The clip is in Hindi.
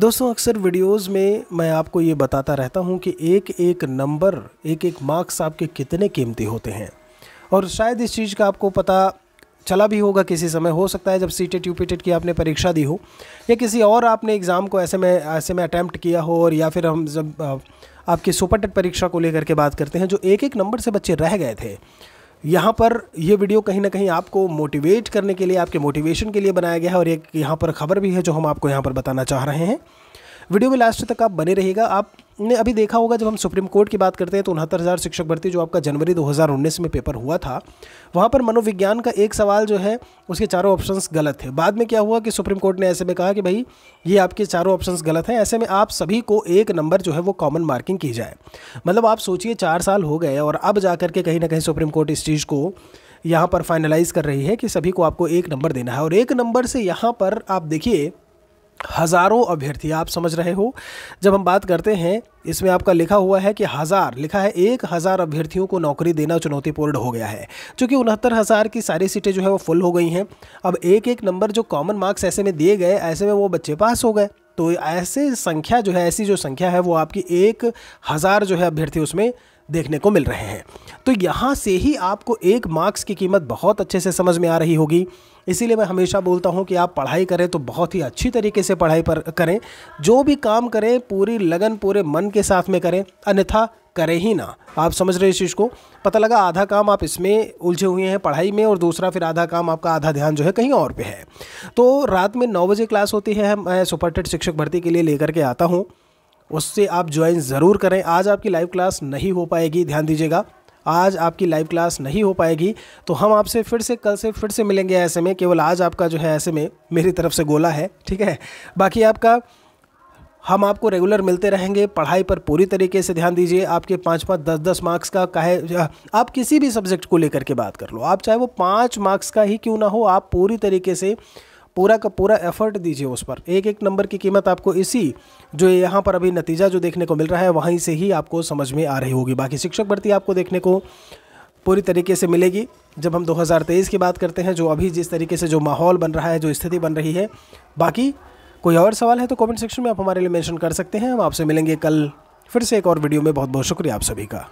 दोस्तों अक्सर वीडियोस में मैं आपको ये बताता रहता हूँ कि एक एक नंबर एक एक मार्क्स आपके कितने कीमती होते हैं और शायद इस चीज़ का आपको पता चला भी होगा किसी समय हो सकता है जब सी टेट यू टेट की आपने परीक्षा दी हो या किसी और आपने एग्ज़ाम को ऐसे में ऐसे में अटैम्प्ट किया हो और या फिर हम जब आपकी सुपर टेट परीक्षा को लेकर के बात करते हैं जो एक एक नंबर से बच्चे रह गए थे यहाँ पर ये वीडियो कहीं ना कहीं आपको मोटिवेट करने के लिए आपके मोटिवेशन के लिए बनाया गया है और एक यहाँ पर खबर भी है जो हम आपको यहाँ पर बताना चाह रहे हैं वीडियो में लास्ट तक आप बने रहिएगा आप आपने अभी देखा होगा जब हम सुप्रीम कोर्ट की बात करते हैं तो उनहत्तर हज़ार शिक्षक भर्ती जो आपका जनवरी 2019 में पेपर हुआ था वहाँ पर मनोविज्ञान का एक सवाल जो है उसके चारों ऑप्शंस गलत थे बाद में क्या हुआ कि सुप्रीम कोर्ट ने ऐसे में कहा कि भाई ये आपके चारों ऑप्शंस गलत हैं ऐसे में आप सभी को एक नंबर जो है वो कॉमन मार्किंग की जाए मतलब आप सोचिए चार साल हो गए और अब जा करके कहीं ना कहीं सुप्रीम कोर्ट इस चीज़ को यहाँ पर फाइनलाइज़ कर रही है कि सभी को आपको एक नंबर देना है और एक नंबर से यहाँ पर आप देखिए हज़ारों अभ्यर्थी आप समझ रहे हो जब हम बात करते हैं इसमें आपका लिखा हुआ है कि हज़ार लिखा है एक हज़ार अभ्यर्थियों को नौकरी देना चुनौतीपूर्ण हो गया है क्योंकि उनहत्तर हज़ार की सारी सीटें जो है वो फुल हो गई हैं अब एक एक नंबर जो कॉमन मार्क्स ऐसे में दिए गए ऐसे में वो बच्चे पास हो गए तो ऐसे संख्या जो है ऐसी जो संख्या है वो आपकी एक हज़ार जो है अभ्यर्थी उसमें देखने को मिल रहे हैं तो यहाँ से ही आपको एक मार्क्स की कीमत बहुत अच्छे से समझ में आ रही होगी इसीलिए मैं हमेशा बोलता हूँ कि आप पढ़ाई करें तो बहुत ही अच्छी तरीके से पढ़ाई पर करें जो भी काम करें पूरी लगन पूरे मन के साथ में करें अन्यथा करें ही ना आप समझ रहे इस चीज़ को पता लगा आधा काम आप इसमें उलझे हुए हैं पढ़ाई में और दूसरा फिर आधा काम आपका आधा ध्यान जो है कहीं और पे है तो रात में नौ बजे क्लास होती है मैं सुपरटेट शिक्षक भर्ती के लिए लेकर के आता हूँ उससे आप ज्वाइन ज़रूर करें आज आपकी लाइव क्लास नहीं हो पाएगी ध्यान दीजिएगा आज आपकी लाइव क्लास नहीं हो पाएगी तो हम आपसे फिर से कल से फिर से मिलेंगे ऐसे में केवल आज आपका जो है ऐसे में मेरी तरफ से गोला है ठीक है बाकी आपका हम आपको रेगुलर मिलते रहेंगे पढ़ाई पर पूरी तरीके से ध्यान दीजिए आपके पाँच पाँच दस दस मार्क्स का काहे आप किसी भी सब्जेक्ट को लेकर के बात कर लो आप चाहे वो पाँच मार्क्स का ही क्यों ना हो आप पूरी तरीके से पूरा का पूरा एफर्ट दीजिए उस पर एक एक नंबर की कीमत आपको इसी जो यहाँ पर अभी नतीजा जो देखने को मिल रहा है वहीं से ही आपको समझ में आ रही होगी बाकी शिक्षक भर्ती आपको देखने को पूरी तरीके से मिलेगी जब हम 2023 की बात करते हैं जो अभी जिस तरीके से जो माहौल बन रहा है जो स्थिति बन रही है बाकी कोई और सवाल है तो कमेंट सेक्शन में आप हमारे लिए मेंशन कर सकते हैं हम आपसे मिलेंगे कल फिर से एक और वीडियो में बहुत बहुत शुक्रिया आप सभी का